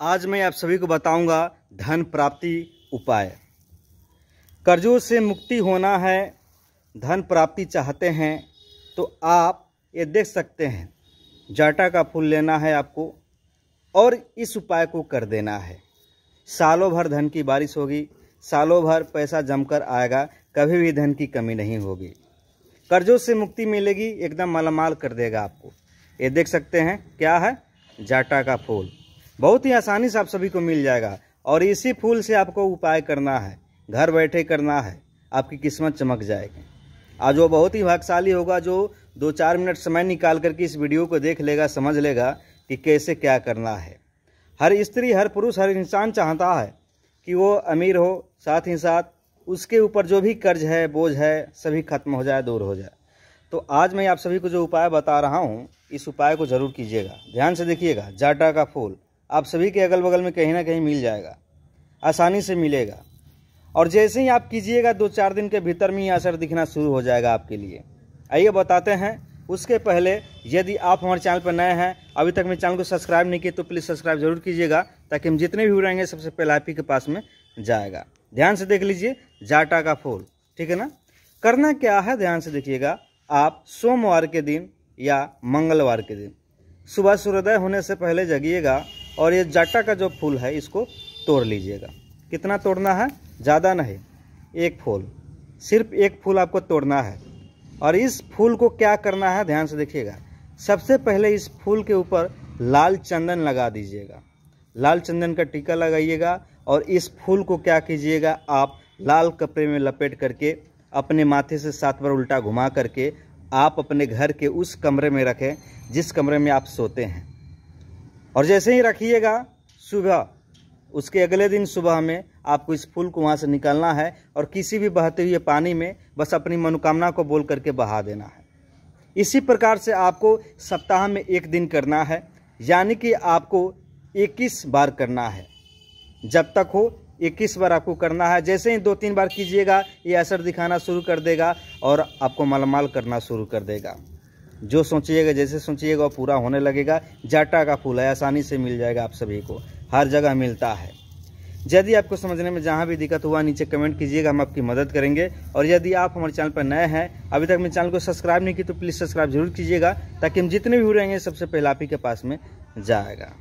आज मैं आप सभी को बताऊंगा धन प्राप्ति उपाय कर्जों से मुक्ति होना है धन प्राप्ति चाहते हैं तो आप ये देख सकते हैं जाटा का फूल लेना है आपको और इस उपाय को कर देना है सालों भर धन की बारिश होगी सालों भर पैसा जमकर आएगा कभी भी धन की कमी नहीं होगी कर्जों से मुक्ति मिलेगी एकदम मलमाल कर देगा आपको ये देख सकते हैं क्या है जाटा का फूल बहुत ही आसानी से आप सभी को मिल जाएगा और इसी फूल से आपको उपाय करना है घर बैठे करना है आपकी किस्मत चमक जाएगी आज वो बहुत ही भाग्यशाली होगा जो दो चार मिनट समय निकाल करके इस वीडियो को देख लेगा समझ लेगा कि कैसे क्या करना है हर स्त्री हर पुरुष हर इंसान चाहता है कि वो अमीर हो साथ ही साथ उसके ऊपर जो भी कर्ज है बोझ है सभी खत्म हो जाए दूर हो जाए तो आज मैं आप सभी को जो उपाय बता रहा हूँ इस उपाय को ज़रूर कीजिएगा ध्यान से देखिएगा जाटा का फूल आप सभी के अगल बगल में कहीं ना कहीं मिल जाएगा आसानी से मिलेगा और जैसे ही आप कीजिएगा दो चार दिन के भीतर में ही असर दिखना शुरू हो जाएगा आपके लिए आइए बताते हैं उसके पहले यदि आप हमारे चैनल पर नए हैं अभी तक मेरे चैनल को सब्सक्राइब नहीं किए तो प्लीज़ सब्सक्राइब जरूर कीजिएगा ताकि हम जितने भी रहेंगे सबसे पहले आप ही के पास में जाएगा ध्यान से देख लीजिए जाटा का फूल ठीक है ना करना क्या है ध्यान से देखिएगा आप सोमवार के दिन या मंगलवार के दिन सुबह सूर्योदय होने से पहले जगिएगा और ये जाटा का जो फूल है इसको तोड़ लीजिएगा कितना तोड़ना है ज़्यादा नहीं एक फूल सिर्फ एक फूल आपको तोड़ना है और इस फूल को क्या करना है ध्यान से देखिएगा सबसे पहले इस फूल के ऊपर लाल चंदन लगा दीजिएगा लाल चंदन का टीका लगाइएगा और इस फूल को क्या कीजिएगा आप लाल कपड़े में लपेट करके अपने माथे से सात बार उल्टा घुमा करके आप अपने घर के उस कमरे में रखें जिस कमरे में आप सोते हैं और जैसे ही रखिएगा सुबह उसके अगले दिन सुबह में आपको इस फूल को वहाँ से निकालना है और किसी भी बहते हुए पानी में बस अपनी मनोकामना को बोल करके बहा देना है इसी प्रकार से आपको सप्ताह में एक दिन करना है यानी कि आपको 21 बार करना है जब तक हो 21 बार आपको करना है जैसे ही दो तीन बार कीजिएगा ये असर दिखाना शुरू कर देगा और आपको मलमाल करना शुरू कर देगा जो सोचिएगा जैसे सोचिएगा वो पूरा होने लगेगा जाटा का फूल है आसानी से मिल जाएगा आप सभी को हर जगह मिलता है यदि आपको समझने में जहाँ भी दिक्कत हुआ नीचे कमेंट कीजिएगा हम आपकी मदद करेंगे और यदि आप हमारे चैनल पर नए हैं अभी तक मेरे चैनल को सब्सक्राइब नहीं की तो प्लीज़ सब्सक्राइब जरूर कीजिएगा ताकि हम जितने भी हो रहेंगे सबसे पहले आप ही के पास में जाएगा